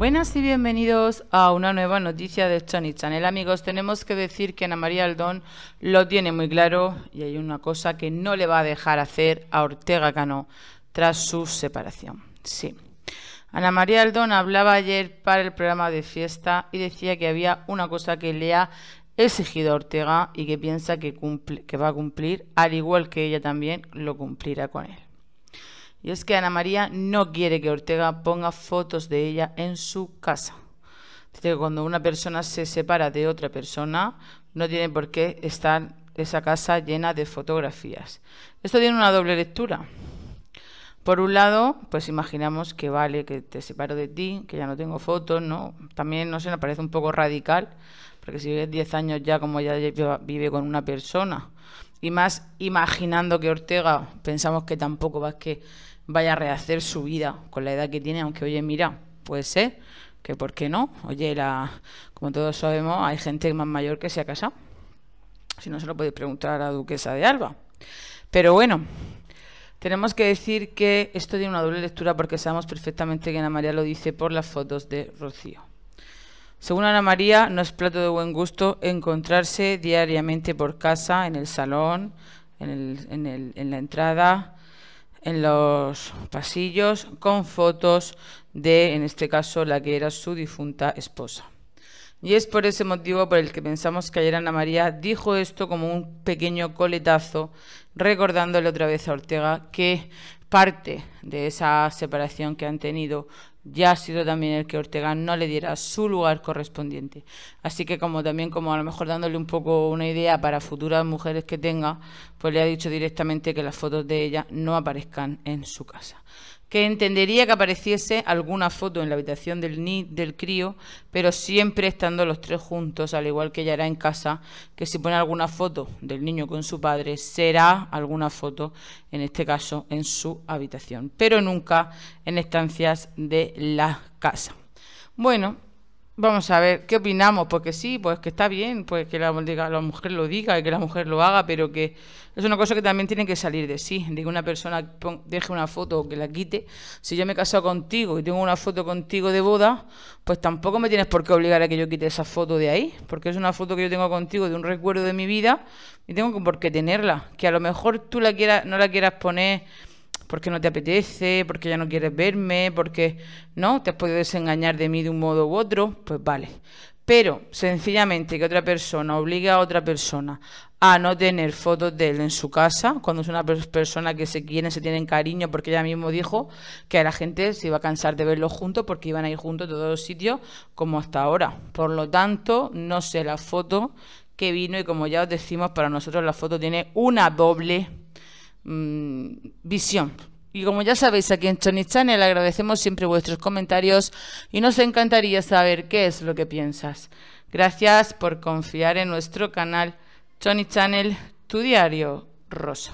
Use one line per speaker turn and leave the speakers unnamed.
Buenas y bienvenidos a una nueva noticia de Sony Channel. Amigos, tenemos que decir que Ana María Aldón lo tiene muy claro y hay una cosa que no le va a dejar hacer a Ortega Cano tras su separación. Sí. Ana María Aldón hablaba ayer para el programa de fiesta y decía que había una cosa que le ha exigido a Ortega y que piensa que va a cumplir, al igual que ella también lo cumplirá con él. Y es que Ana María no quiere que Ortega ponga fotos de ella en su casa. cuando una persona se separa de otra persona, no tiene por qué estar esa casa llena de fotografías. Esto tiene una doble lectura. Por un lado, pues imaginamos que vale, que te separo de ti, que ya no tengo fotos, ¿no? También, no sé, me parece un poco radical, porque si vives 10 años ya como ya vive con una persona, y más imaginando que Ortega, pensamos que tampoco va, que vaya a rehacer su vida con la edad que tiene, aunque oye, mira, puede ser, que por qué no. Oye, la, como todos sabemos, hay gente más mayor que se ha casado. Si no, se lo podéis preguntar a la duquesa de Alba. Pero bueno, tenemos que decir que esto tiene una doble lectura porque sabemos perfectamente que Ana María lo dice por las fotos de Rocío. Según Ana María, no es plato de buen gusto encontrarse diariamente por casa, en el salón, en, la entrada, en los pasillos, con fotos de, en este caso, la que era su difunta esposa. Y es por ese motivo por el que pensamos que ayer Ana María dijo esto como un pequeño coletazo, recordándole otra vez a Ortega que parte de esa separación que han tenido ya ha sido también el que Ortega no le diera su lugar correspondiente. Así que como también como a lo mejor dándole un poco una idea para futuras mujeres que tenga, pues le ha dicho directamente que las fotos de ella no aparezcan en su casa. Que entendería que apareciese alguna foto en la habitación del ni del crío, pero siempre estando los tres juntos, al igual que ella era en casa, que si pone alguna foto del niño con su padre, será alguna foto, en este caso, en su habitación, pero nunca en estancias de la casa. Bueno, vamos a ver qué opinamos, porque sí, pues que está bien, pues que la, la, mujer lo diga y que la mujer lo haga, pero que es una cosa que también tiene que salir de sí, de que una persona deje una foto o que la quite. Si yo me he casado contigo y tengo una foto contigo de boda, pues tampoco me tienes por qué obligar a que yo quite esa foto de ahí, porque es una foto que yo tengo contigo de un recuerdo de mi vida y tengo por qué tenerla, que a lo mejor tú la quieras, no la quieras poner porque no te apetece, porque ya no quieres verme, porque no, te has podido desengañar de mí de un modo u otro, pues vale. Pero sencillamente que otra persona obliga a otra persona a no tener fotos de él en su casa, cuando es una persona que se quiere, se tienen cariño, porque ella mismo dijo que a la gente se iba a cansar de verlo juntos porque iban a ir juntos a todos los sitios como hasta ahora. Por lo tanto, no sé la foto que vino y como ya os decimos, para nosotros la foto tiene una doble Mm, visión. Y como ya sabéis, aquí en Chony Channel agradecemos siempre vuestros comentarios y nos encantaría saber qué es lo que piensas. Gracias por confiar en nuestro canal Chony Channel, tu diario rosa.